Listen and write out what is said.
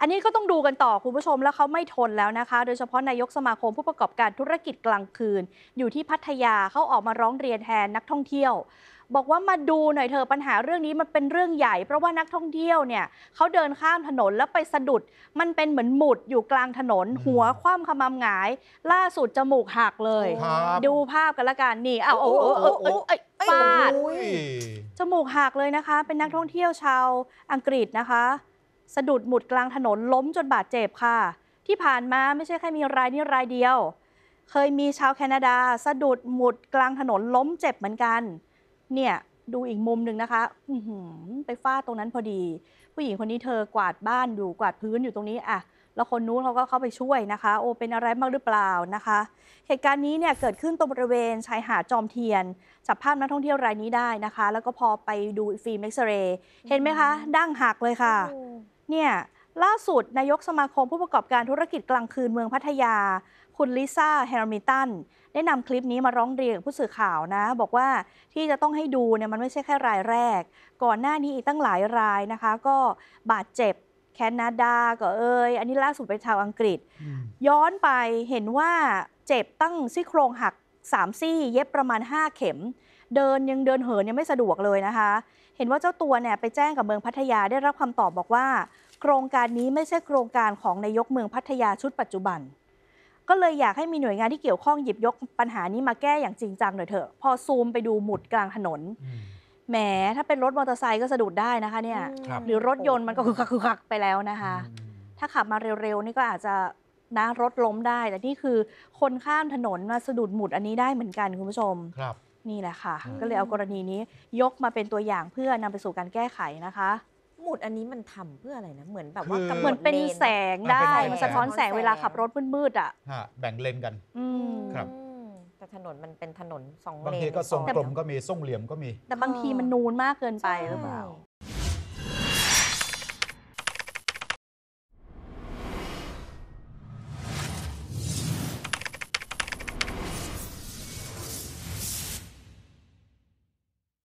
อันนี้ก็ต้องดูกันต่อคุณผู้ชมแล้วเขาไม่ทนแล้วนะคะ โดยเฉพาะนายกสมาคมผู้ประกอบการธุรกิจกลางคืน อยู่ที่พัทยาเขาออกมาร้องเรียนแทนนักท่องเที่ยว บอกว่ามาดูหน่อยเธอปัญหาเรื่องนี้มันเป็นเรื่องใหญ่ เพราะว่านักท่องเที่ยวเนี่ยเขาเดินข้ามถนนแล้วไปสะดุดมันเป็นเหมือนหมุดอยู่กลางถนน หัวคว่ำขมำหงาย ล่าสุดจมูกหักเลย ดูภาพกันละกันนี่เอาโอ้โอ้โอ้โอ้ฟาดจมูกหักเลยนะคะ เป็นนักท่องเที่ยวชาวอังกฤษนะคะสะดุดหมุดกลางถนนล้มจนบาดเจ็บค่ะ ที่ผ่านมาไม่ใช่แค่มีรายนี้รายเดียว เคยมีชาวแคนาดา สะดุดหมุดกลางถนนล้มเจ็บเหมือนกัน เนี่ยดูอีกมุมหนึ่งนะคะไปฟาดตรงนั้นพอดี ผู้หญิงคนนี้เธอกวาดบ้านอยู่กวาดพื้นอยู่ตรงนี้อะแล้วคนนู้นเขาก็เข้าไปช่วยนะคะ โอเป็นอะไรมากหรือเปล่านะคะ เหตุการณ์นี้เนี่ยเกิดขึ้นตรงบริเวณชายหาดจอมเทียนจับภาพนักท่องเที่ยวรายนี้ได้นะคะ แล้วก็พอไปดูฟิล์มเอ็กซเรย์เห็นไหมคะดั้งหักเลยค่ะเนี่ย ล่าสุดนายกสมาคม ผู้ประกอบการธุรกิจกลางคืนเมืองพัทยา คุณลิซ่าแฮร์มิตันได้นำคลิปนี้มาร้องเรียนกับผู้สื่อข่าวนะ บอกว่าที่จะต้องให้ดูเนี่ยมันไม่ใช่แค่รายแรก ก่อนหน้านี้อีกตั้งหลายรายนะคะ ก็บาดเจ็บแคนาดา ก็เอ้ยอันนี้ล่าสุดเป็นชาวอังกฤษ ย้อนไปเห็นว่าเจ็บตั้งซี่โครงหัก 3 ซี่เย็บประมาณ 5 เข็มเดินยังเดินเหินยังไม่สะดวกเลยนะคะ เห็นว่าเจ้าตัวเนี่ยไปแจ้งกับเมืองพัทยาได้รับคำตอบบอกว่า โครงการนี้ไม่ใช่โครงการของนายกเมืองพัทยาชุดปัจจุบัน ก็เลยอยากให้มีหน่วยงานที่เกี่ยวข้องหยิบยกปัญหานี้มาแก้อย่างจริงจังหน่อยเถอะ พอซูมไปดูหมุดกลางถนน แหมถ้าเป็นรถมอเตอร์ไซค์ก็สะดุดได้นะคะเนี่ย หรือรถยนต์มันก็คือคักคือคักไปแล้วนะคะ ถ้าขับมาเร็วๆนี่ก็อาจจะนะรถล้มได้ แต่นี่คือคนข้ามถนนมาสะดุดหมุดอันนี้ได้เหมือนกันคุณผู้ชมครับนี่แหละค่ะ ก็เลยเอากรณีนี้ยกมาเป็นตัวอย่างเพื่อนำไปสู่การแก้ไขนะคะ หมุดอันนี้มันทำเพื่ออะไรนะ เหมือนแบบว่าเหมือนเป็นแสงได้ มันสะท้อนแสงเวลาขับรถมืดๆอ่ะฮะแบ่งเลนกันอืครับแต่ถนนมันเป็นถนนสองเลน บางทีก็ทรงกลมก็มีทรงเหลี่ยมก็มี แต่บางทีมันนูนมากเกินไปหรือเปล่า